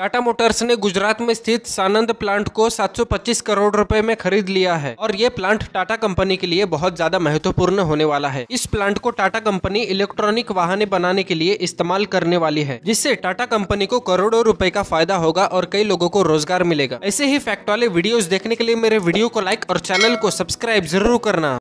Tata Motors ने गुजरात में स्थित सानंद प्लांट को 725 करोड़ रुपए में खरीद लिया है और ये प्लांट टाटा कंपनी के लिए बहुत ज्यादा महत्वपूर्ण होने वाला है इस प्लांट को टाटा कंपनी इलेक्ट्रॉनिक वाहने बनाने के लिए इस्तेमाल करने वाली है जिससे टाटा कंपनी को करोड़ों रूपए का फायदा होगा और कई लोगों को रोजगार मिलेगा ऐसे ही फैक्ट वाले वीडियोज देखने के लिए मेरे वीडियो को लाइक और चैनल को सब्सक्राइब जरूर करना